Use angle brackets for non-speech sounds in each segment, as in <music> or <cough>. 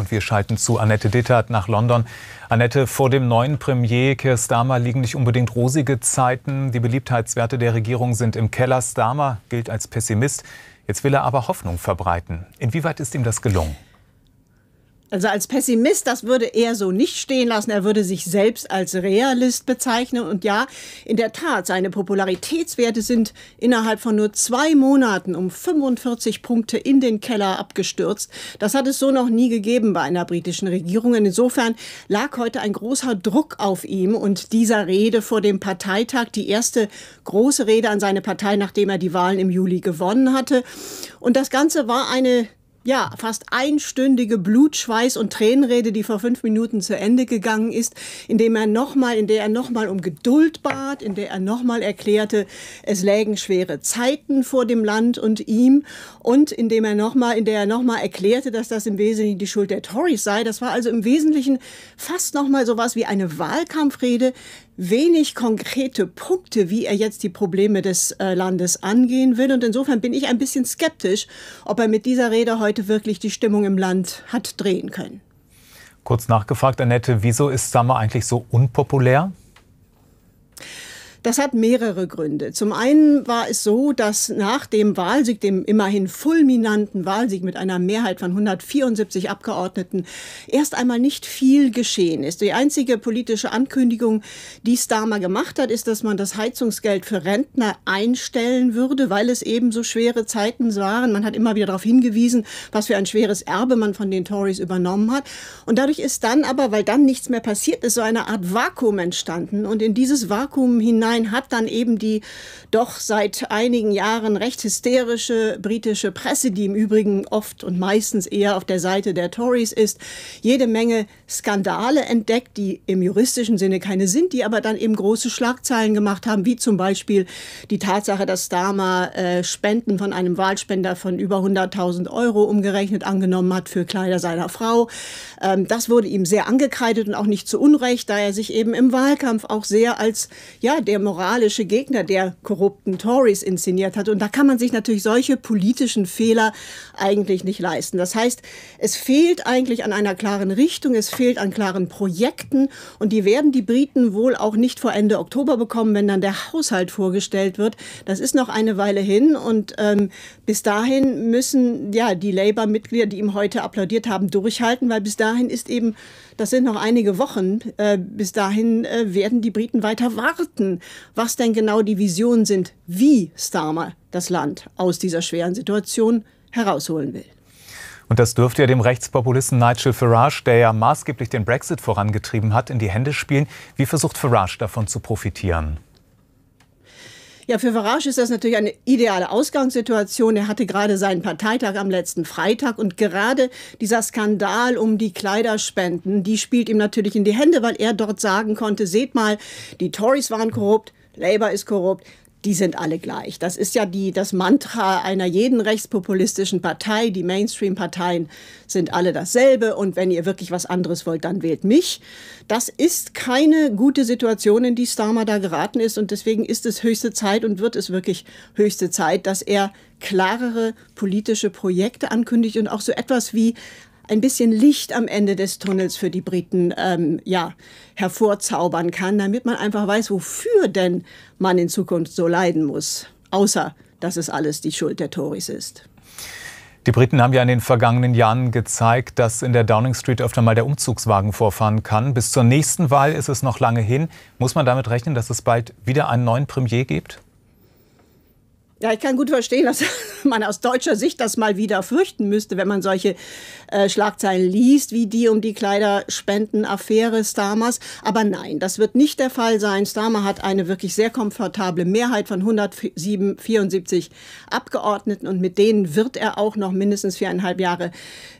Und wir schalten zu Annette Dittert nach London. Annette, vor dem neuen Premier Keir Starmer liegen nicht unbedingt rosige Zeiten. Die Beliebtheitswerte der Regierung sind im Keller. Starmer gilt als Pessimist. Jetzt will er aber Hoffnung verbreiten. Inwieweit ist ihm das gelungen? Also als Pessimist, das würde er so nicht stehen lassen. Er würde sich selbst als Realist bezeichnen. Und ja, in der Tat, seine Popularitätswerte sind innerhalb von nur zwei Monaten um 45 Punkte in den Keller abgestürzt. Das hat es so noch nie gegeben bei einer britischen Regierung. Und insofern lag heute ein großer Druck auf ihm und dieser Rede vor dem Parteitag, die erste große Rede an seine Partei, nachdem er die Wahlen im Juli gewonnen hatte. Und das Ganze war eine ja, fast einstündige Blutschweiß- und Tränenrede, die vor fünf Minuten zu Ende gegangen ist, indem er nochmal, in der er nochmal um Geduld bat, in der er nochmal erklärte, es lägen schwere Zeiten vor dem Land und ihm und indem er nochmal, in der er nochmal erklärte, dass das im Wesentlichen die Schuld der Tories sei. Das war also im Wesentlichen fast nochmal sowas wie eine Wahlkampfrede, wenig konkrete Punkte, wie er jetzt die Probleme des äh, Landes angehen will. Und insofern bin ich ein bisschen skeptisch, ob er mit dieser Rede heute wirklich die Stimmung im Land hat drehen können. Kurz nachgefragt, Annette, wieso ist Sommer eigentlich so unpopulär? Das hat mehrere Gründe. Zum einen war es so, dass nach dem Wahlsieg, dem immerhin fulminanten Wahlsieg mit einer Mehrheit von 174 Abgeordneten, erst einmal nicht viel geschehen ist. Die einzige politische Ankündigung, die Starmer gemacht hat, ist, dass man das Heizungsgeld für Rentner einstellen würde, weil es eben so schwere Zeiten waren. Man hat immer wieder darauf hingewiesen, was für ein schweres Erbe man von den Tories übernommen hat. Und dadurch ist dann aber, weil dann nichts mehr passiert ist, so eine Art Vakuum entstanden. Und in dieses Vakuum hinein sein hat dann eben die doch seit einigen Jahren recht hysterische britische Presse, die im Übrigen oft und meistens eher auf der Seite der Tories ist, jede Menge Skandale entdeckt, die im juristischen Sinne keine sind, die aber dann eben große Schlagzeilen gemacht haben, wie zum Beispiel die Tatsache, dass Dama äh, Spenden von einem Wahlspender von über 100.000 Euro umgerechnet angenommen hat für Kleider seiner Frau. Ähm, das wurde ihm sehr angekreidet und auch nicht zu Unrecht, da er sich eben im Wahlkampf auch sehr als ja, der moralische Gegner der korrupten Tories inszeniert hat. Und da kann man sich natürlich solche politischen Fehler eigentlich nicht leisten. Das heißt, es fehlt eigentlich an einer klaren Richtung, es fehlt an klaren Projekten und die werden die Briten wohl auch nicht vor Ende Oktober bekommen, wenn dann der Haushalt vorgestellt wird. Das ist noch eine Weile hin und ähm, bis dahin müssen ja die Labour-Mitglieder, die ihm heute applaudiert haben, durchhalten, weil bis dahin ist eben, das sind noch einige Wochen, äh, bis dahin äh, werden die Briten weiter warten, was denn genau die Visionen sind, wie Starmer das Land aus dieser schweren Situation herausholen will. Und das dürfte ja dem Rechtspopulisten Nigel Farage, der ja maßgeblich den Brexit vorangetrieben hat, in die Hände spielen. Wie versucht Farage davon zu profitieren? Ja, für Farage ist das natürlich eine ideale Ausgangssituation. Er hatte gerade seinen Parteitag am letzten Freitag und gerade dieser Skandal um die Kleiderspenden, die spielt ihm natürlich in die Hände, weil er dort sagen konnte, seht mal, die Tories waren korrupt, Labour ist korrupt, die sind alle gleich. Das ist ja die, das Mantra einer jeden rechtspopulistischen Partei. Die Mainstream-Parteien sind alle dasselbe und wenn ihr wirklich was anderes wollt, dann wählt mich. Das ist keine gute Situation, in die Starmer da geraten ist und deswegen ist es höchste Zeit und wird es wirklich höchste Zeit, dass er klarere politische Projekte ankündigt und auch so etwas wie ein bisschen Licht am Ende des Tunnels für die Briten ähm, ja, hervorzaubern kann, damit man einfach weiß, wofür denn man in Zukunft so leiden muss. Außer, dass es alles die Schuld der Tories ist. Die Briten haben ja in den vergangenen Jahren gezeigt, dass in der Downing Street öfter mal der Umzugswagen vorfahren kann. Bis zur nächsten Wahl ist es noch lange hin. Muss man damit rechnen, dass es bald wieder einen neuen Premier gibt? Ja, ich kann gut verstehen, dass <laughs> man aus deutscher Sicht das mal wieder fürchten müsste, wenn man solche äh, Schlagzeilen liest, wie die um die Kleiderspendenaffäre Starmers. Aber nein, das wird nicht der Fall sein. Starmer hat eine wirklich sehr komfortable Mehrheit von 174 Abgeordneten und mit denen wird er auch noch mindestens viereinhalb Jahre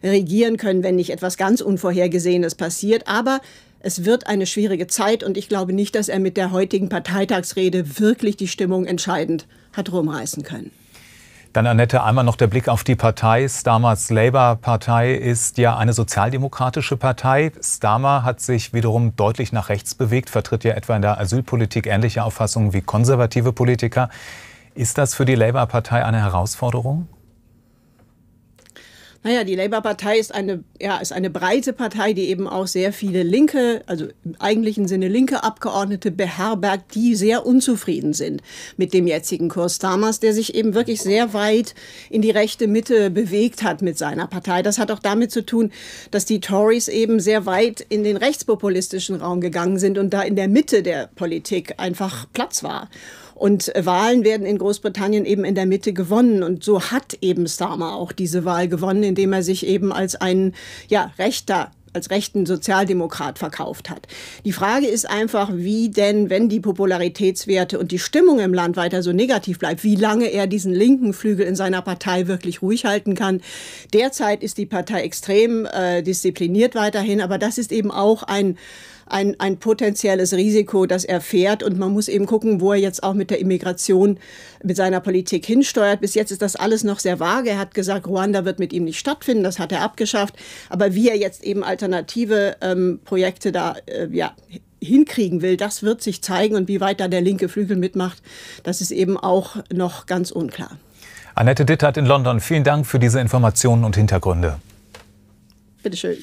regieren können, wenn nicht etwas ganz Unvorhergesehenes passiert. Aber es wird eine schwierige Zeit und ich glaube nicht, dass er mit der heutigen Parteitagsrede wirklich die Stimmung entscheidend hat rumreißen können. Dann, Annette, einmal noch der Blick auf die Partei. Starmers Labour-Partei ist ja eine sozialdemokratische Partei. Starmer hat sich wiederum deutlich nach rechts bewegt, vertritt ja etwa in der Asylpolitik ähnliche Auffassungen wie konservative Politiker. Ist das für die Labour-Partei eine Herausforderung? Naja, die Labour-Partei ist eine, ja, ist eine breite Partei, die eben auch sehr viele linke, also im eigentlichen Sinne linke Abgeordnete beherbergt, die sehr unzufrieden sind mit dem jetzigen Kurs damals, der sich eben wirklich sehr weit in die rechte Mitte bewegt hat mit seiner Partei. Das hat auch damit zu tun, dass die Tories eben sehr weit in den rechtspopulistischen Raum gegangen sind und da in der Mitte der Politik einfach Platz war. Und äh, Wahlen werden in Großbritannien eben in der Mitte gewonnen. Und so hat eben Starmer auch diese Wahl gewonnen, indem er sich eben als ein ja, rechter als rechten Sozialdemokrat verkauft hat. Die Frage ist einfach, wie denn, wenn die Popularitätswerte und die Stimmung im Land weiter so negativ bleibt, wie lange er diesen linken Flügel in seiner Partei wirklich ruhig halten kann. Derzeit ist die Partei extrem äh, diszipliniert weiterhin, aber das ist eben auch ein ein, ein potenzielles Risiko, das er fährt. Und man muss eben gucken, wo er jetzt auch mit der Immigration, mit seiner Politik hinsteuert. Bis jetzt ist das alles noch sehr vage. Er hat gesagt, Ruanda wird mit ihm nicht stattfinden. Das hat er abgeschafft. Aber wie er jetzt eben alternative ähm, Projekte da äh, ja, hinkriegen will, das wird sich zeigen. Und wie weit da der linke Flügel mitmacht, das ist eben auch noch ganz unklar. Annette Dittert in London, vielen Dank für diese Informationen und Hintergründe. Bitteschön.